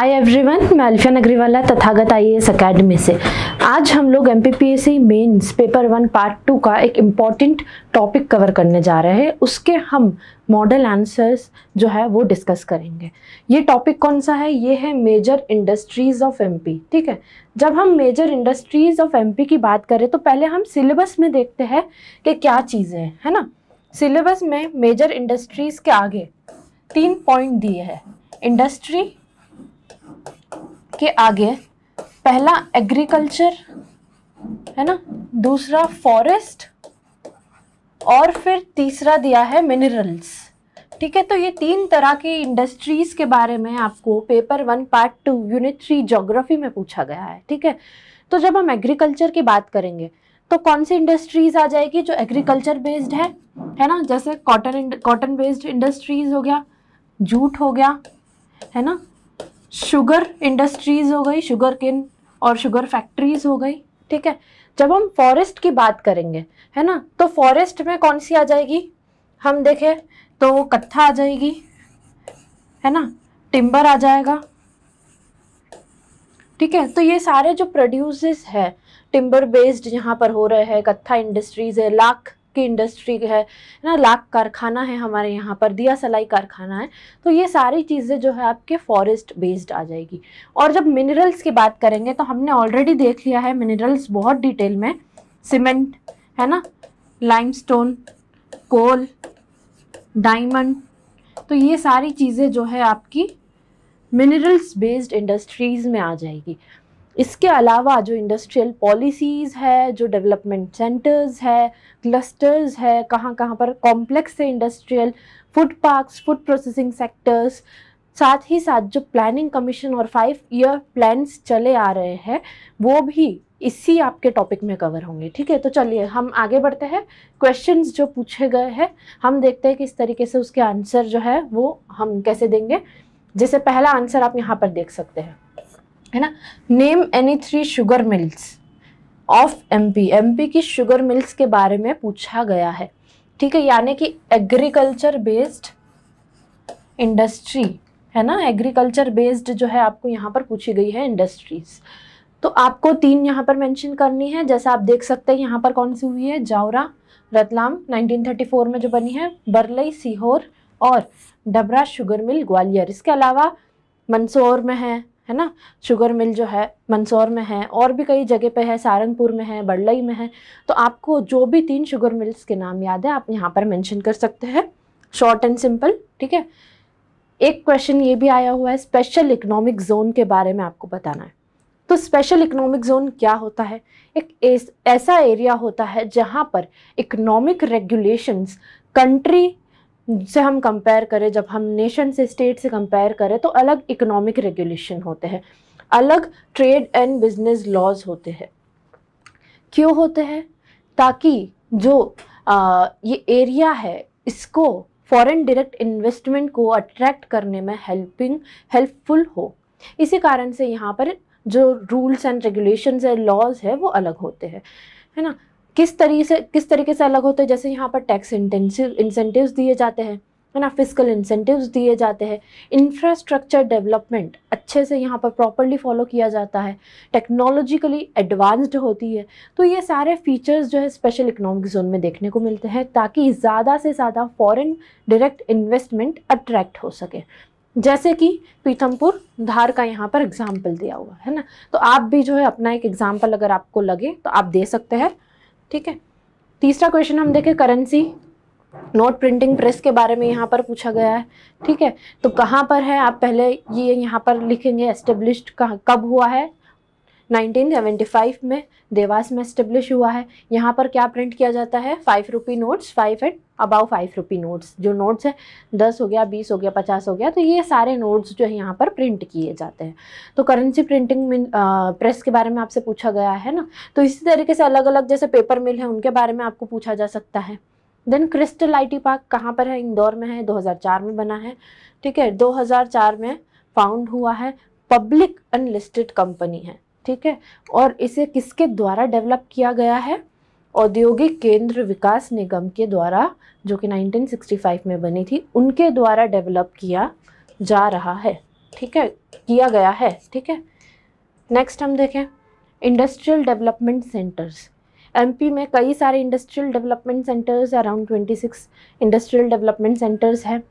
hi everyone मैं Alfiya नगरीवाला Tathagata I S academy से आज हम लोग M P P S C mains paper one part to का एक इम्पॉर्टेंट टॉपिक कवर करने जा रहे हैं उसके हम मॉडल आंसर्स जो है वो डिस्कस करेंगे ये टॉपिक कौन सा है ये है मेजर इंडस्ट्रीज़ ऑफ एमपी ठीक है जब हम मेजर इंडस्ट्रीज़ ऑफ एमपी की बात करें तो पहले हम सिलेबस में देखते हैं कि क्या चीज़ें हैं है ना सिलेबस में मेजर इंडस्ट्रीज़ के आगे तीन पॉइंट दिए हैं इंडस्ट्री के आगे पहला एग्रीकल्चर है ना दूसरा फॉरेस्ट और फिर तीसरा दिया है मिनरल्स ठीक है तो ये तीन तरह की इंडस्ट्रीज़ के बारे में आपको paper one part two unit three geography में पूछा गया है ठीक है तो जब हम एग्रीकल्चर की बात करेंगे तो कौन सी इंडस्ट्रीज़ आ जाएगी जो एग्रीकल्चर बेस्ड है है ना जैसे कॉटन कॉटन बेस्ड इंडस्ट्रीज़ हो गया जूट हो गया है ना शुगर इंडस्ट्रीज़ हो गई शुगर किन और शुगर फैक्ट्रीज़ हो गई ठीक है जब हम फॉरेस्ट की बात करेंगे है ना तो फॉरेस्ट में कौन सी आ जाएगी हम देखें तो कत्था आ जाएगी है ना टिम्बर आ जाएगा ठीक है तो ये सारे जो प्रोड्यूसेस है टिम्बर बेस्ड यहाँ पर हो रहे हैं कत्था इंडस्ट्रीज़ है लाख की इंडस्ट्री है ना लाख कारखाना है हमारे यहाँ पर दिया सलाई कारखाना है तो ये सारी चीज़ें जो है आपके फॉरेस्ट बेस्ड आ जाएगी और जब मिनरल्स की बात करेंगे तो हमने ऑलरेडी देख लिया है मिनरल्स बहुत डिटेल में सीमेंट है ना लाइम कोल डायमंड तो ये सारी चीज़ें जो है आपकी मिनरल्स बेस्ड इंडस्ट्रीज़ में आ जाएगी इसके अलावा जो इंडस्ट्रियल पॉलिसीज़ है जो डेवलपमेंट सेंटर्स है क्लस्टर्स है कहाँ कहाँ पर कॉम्प्लेक्स है industrial food parks food processing sectors साथ ही साथ जो प्लानिंग कमीशन और फाइव ईयर प्लान्स चले आ रहे हैं वो भी इसी आपके टॉपिक में कवर होंगे ठीक है तो चलिए हम आगे बढ़ते हैं क्वेश्चंस जो पूछे गए हैं हम देखते हैं कि इस तरीके से उसके आंसर जो है वो हम कैसे देंगे जैसे पहला आंसर आप यहाँ पर देख सकते हैं है ना name any three sugar mills of MP MP की शुगर मिल्स के बारे में पूछा गया है ठीक है यानी कि एग्रीकल्चर बेस्ड इंडस्ट्री है ना एग्रीकल्चर बेस्ड जो है आपको यहाँ पर पूछी गई है इंडस्ट्रीज तो आपको तीन यहाँ पर मेंशन करनी है जैसा आप देख सकते हैं यहाँ पर कौन सी हुई है जावरा रतलाम 1934 में जो बनी है बरलई सीहोर और डबरा शुगर मिल ग्वालियर इसके अलावा मंदसौर में है है ना शुगर मिल जो है मंदसौर में है और भी कई जगह पे है सहारनपुर में है बड़लई में है तो आपको जो भी तीन शुगर मिल्स के नाम याद है आप यहाँ पर मेंशन कर सकते हैं शॉर्ट एंड सिंपल ठीक है एक क्वेश्चन ये भी आया हुआ है स्पेशल इकोनॉमिक जोन के बारे में आपको बताना है तो स्पेशल इकोनॉमिक जोन क्या होता है एक ऐसा एरिया होता है जहाँ पर इकोनॉमिक रेगुलेशंस कंट्री से हम कंपेयर करें जब हम नेशन से स्टेट से कंपेयर करें तो अलग इकोनॉमिक रेगुलेशन होते हैं अलग ट्रेड एंड बिजनेस लॉज होते हैं क्यों होते हैं ताकि जो आ, ये एरिया है इसको फॉरेन डायरेक्ट इन्वेस्टमेंट को अट्रैक्ट करने में हेल्पिंग हेल्पफुल हो इसी कारण से यहाँ पर जो rules and regulations and laws है वो अलग होते हैं है ना किस तरीके से किस तरीके से अलग होते हैं जैसे यहाँ पर टैक्स इंटेंसिव इंसेंटिव्स दिए जाते हैं है ना फिजिकल इंसेंटिव्स दिए जाते हैं इंफ्रास्ट्रक्चर डेवलपमेंट अच्छे से यहाँ पर प्रॉपरली फॉलो किया जाता है टेक्नोलॉजिकली एडवांस्ड होती है तो ये सारे फीचर्स जो है स्पेशल इकोनॉमिक जोन में देखने को मिलते हैं ताकि ज़्यादा से ज़्यादा फॉरेन डायरेक्ट इन्वेस्टमेंट अट्रैक्ट हो सके जैसे कि पीथमपुर धार का यहाँ पर एग्जाम्पल दिया हुआ है ना तो आप भी जो है अपना एक एग्जाम्पल अगर आपको लगे तो आप दे सकते हैं ठीक है तीसरा क्वेश्चन हम देखें करेंसी नोट प्रिंटिंग प्रेस के बारे में यहाँ पर पूछा गया है ठीक है तो कहाँ पर है आप पहले ये यहाँ पर लिखेंगे एस्टेब्लिश कहाँ कब हुआ है 1975 में देवास में स्टेब्लिश हुआ है यहाँ पर क्या प्रिंट किया जाता है five rupee notes five and above five rupee notes जो नोट्स हैं दस हो गया बीस हो गया पचास हो गया तो ये सारे नोट्स जो है यहाँ पर प्रिंट किए जाते हैं तो करेंसी प्रिंटिंग में प्रेस के बारे में आपसे पूछा गया है ना तो इसी तरीके से अलग अलग जैसे पेपर मिल है उनके बारे में आपको पूछा जा सकता है देन क्रिस्टल टी पार्क कहाँ पर है इंदौर में है 2004 में बना है ठीक है 2004 में फाउंड हुआ है पब्लिक अनलिस्टेड कंपनी है ठीक है और इसे किसके द्वारा डेवलप किया गया है औद्योगिक केंद्र विकास निगम के द्वारा जो कि 1965 में बनी थी उनके द्वारा डेवलप किया जा रहा है ठीक है किया गया है ठीक है नेक्स्ट हम देखें इंडस्ट्रियल डेवलपमेंट सेंटर्स एमपी में कई सारे industrial development centres around 26 industrial development centres हैं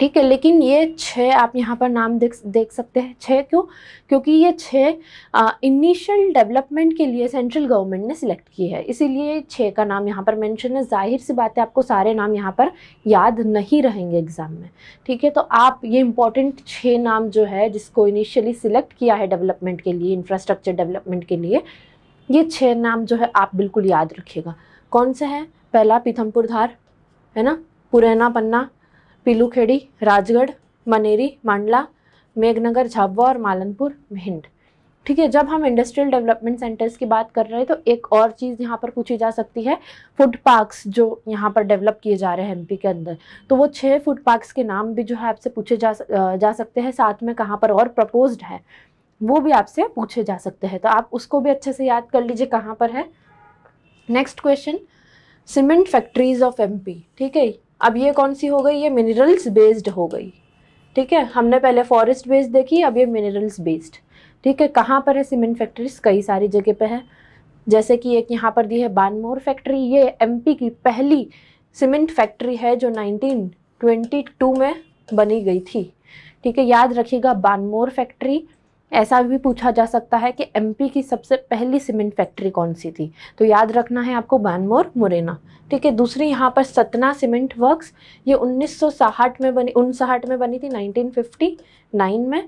ठीक है लेकिन ये छः आप यहाँ पर नाम देख देख सकते हैं छः क्यों क्योंकि ये छः इनिशियल डेवलपमेंट के लिए सेंट्रल गवर्नमेंट ने सिलेक्ट की है इसीलिए छः का नाम यहाँ पर मेंशन है जाहिर सी बात है आपको सारे नाम यहाँ पर याद नहीं रहेंगे एग्ज़ाम में ठीक है तो आप ये इम्पॉर्टेंट छः नाम जो है जिसको इनिशियली सिलेक्ट किया है डेवलपमेंट के लिए इंफ्रास्ट्रक्चर डेवलपमेंट के लिए ये छः नाम जो है आप बिल्कुल याद रखिएगा कौन सा है पहला पीथमपुर धार है ना पुरैना पन्ना पीलूखेड़ी राजगढ़ मनेरी मांडला मेघनगर झाबुआ और मालनपुर भिंड ठीक है जब हम इंडस्ट्रियल डेवलपमेंट सेंटर्स की बात कर रहे हैं तो एक और चीज़ यहाँ पर पूछी जा सकती है फूड पार्क्स जो यहाँ पर डेवलप किए जा रहे हैं एमपी के अंदर तो वो छः फूड पार्क्स के नाम भी जो है आपसे पूछे जा जा सकते हैं साथ में कहाँ पर और प्रपोज्ड है वो भी आपसे पूछे जा सकते हैं तो आप उसको भी अच्छे से याद कर लीजिए कहाँ पर है next question cement factories of MP ठीक है अब ये कौन सी हो गई ये मिनरल्स बेस्ड हो गई ठीक है हमने पहले फॉरेस्ट बेस्ड देखी अब ये मिनरल्स बेस्ड ठीक है कहाँ पर है सीमेंट फैक्ट्रीज कई सारी जगह पे है जैसे कि एक यहाँ पर दी है बानमोर फैक्ट्री ये एमपी की पहली सीमेंट फैक्ट्री है जो 1922 में बनी गई थी ठीक है याद रखिएगा बानमोर फैक्ट्री ऐसा भी पूछा जा सकता है कि एमपी की सबसे पहली सीमेंट फैक्ट्री कौन सी थी तो याद रखना है आपको बानमोर मुरैना ठीक है दूसरी यहाँ पर सतना सीमेंट वर्क्स ये उन्नीस में बनी उन में बनी थी 1959 में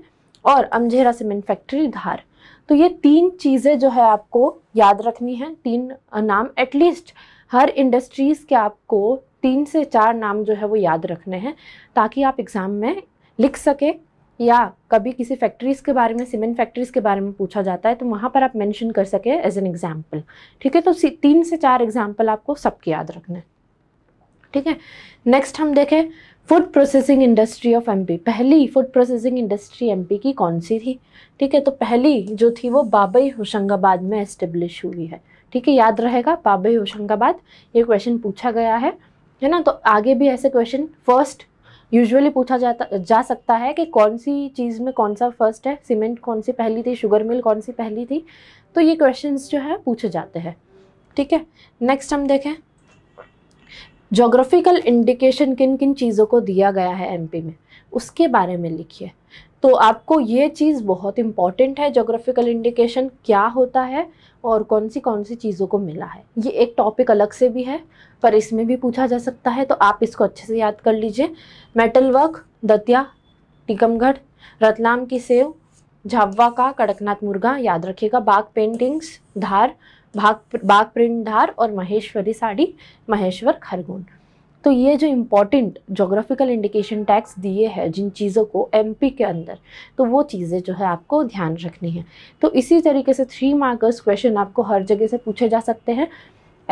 और अमझेरा सीमेंट फैक्ट्री धार तो ये तीन चीज़ें जो है आपको याद रखनी है तीन नाम एटलीस्ट हर इंडस्ट्रीज़ के आपको तीन से चार नाम जो है वो याद रखने हैं ताकि आप एग्ज़ाम में लिख सके या कभी किसी फैक्ट्रीज़ के बारे में सीमेंट फैक्ट्रीज़ के बारे में पूछा जाता है तो वहाँ पर आप मेंशन कर सके एज एन एग्जाम्पल ठीक है तो तीन से चार एग्जाम्पल आपको सबके याद रखना है ठीक है नेक्स्ट हम देखें food processing industry of MP पहली फूड प्रोसेसिंग इंडस्ट्री एमपी की कौन सी थी ठीक है तो पहली जो थी वो बाबई होशंगाबाद में एस्टेब्लिश हुई है ठीक है याद रहेगा बाबई होशंगाबाद ये क्वेश्चन पूछा गया है है ना तो आगे भी ऐसे क्वेश्चन फर्स्ट यूजुअली पूछा जाता जा सकता है कि कौन सी चीज़ में कौन सा फर्स्ट है सीमेंट कौन सी पहली थी शुगर मिल कौन सी पहली थी तो ये क्वेश्चन जो है पूछे जाते हैं ठीक है नेक्स्ट हम देखें जोग्राफिकल इंडिकेशन किन किन चीज़ों को दिया गया है एमपी में उसके बारे में लिखिए तो आपको ये चीज़ बहुत इम्पॉर्टेंट है जोग्राफिकल इंडिकेशन क्या होता है और कौन सी कौन सी चीज़ों को मिला है ये एक टॉपिक अलग से भी है पर इसमें भी पूछा जा सकता है तो आप इसको अच्छे से याद कर लीजिए मेटल वर्क दतिया टीकमगढ़ रतलाम की सेव झाबवा का कड़कनाथ मुर्गा याद रखिएगा बाग पेंटिंग्स धार भाग बाग प्रिंट धार और महेश्वरी साड़ी महेश्वर खरगोन तो ये जो इम्पॉर्टेंट जोग्राफिकल इंडिकेशन टैक्स दिए हैं जिन चीज़ों को एमपी के अंदर तो वो चीज़ें जो है आपको ध्यान रखनी है तो इसी तरीके से थ्री मार्कर्स क्वेश्चन आपको हर जगह से पूछे जा सकते हैं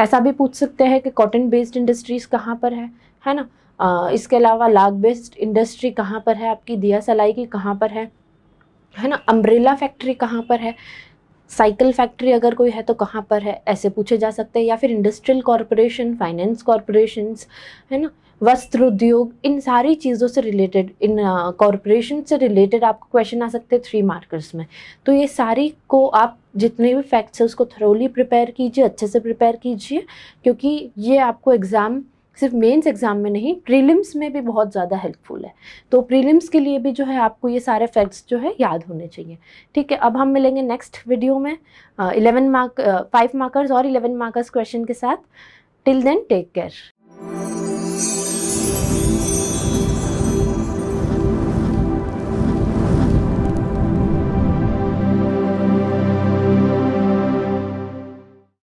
ऐसा भी पूछ सकते हैं कि कॉटन बेस्ड इंडस्ट्रीज़ कहाँ पर है है ना आ, इसके अलावा लाग बेस्ड इंडस्ट्री कहाँ पर है आपकी दिया सलाई की कहाँ पर है है ना अम्ब्रेला फैक्ट्री कहाँ पर है साइकिल फैक्ट्री अगर कोई है तो कहाँ पर है ऐसे पूछे जा सकते हैं या फिर इंडस्ट्रियल कॉरपोरेशन फाइनेंस कॉरपोरेशन है ना वस्त्र उद्योग इन सारी चीज़ों से रिलेटेड इन कॉरपोरेशन uh, से रिलेटेड आपको क्वेश्चन आ सकते हैं थ्री मार्कर्स में तो ये सारी को आप जितने भी फैक्ट्स हैं उसको थ्रोली प्रिपेयर कीजिए अच्छे से प्रिपेयर कीजिए क्योंकि ये आपको एग्ज़ाम सिर्फ मेंस एग्ज़ाम में नहीं प्रीलिम्स में भी बहुत ज़्यादा हेल्पफुल है तो प्रीलिम्स के लिए भी जो है आपको ये सारे फैक्ट्स जो है याद होने चाहिए ठीक है अब हम मिलेंगे नेक्स्ट वीडियो में इलेवन मार्क फाइव मार्कर्स और इलेवन मार्कर्स क्वेश्चन के साथ टिल देन टेक केयर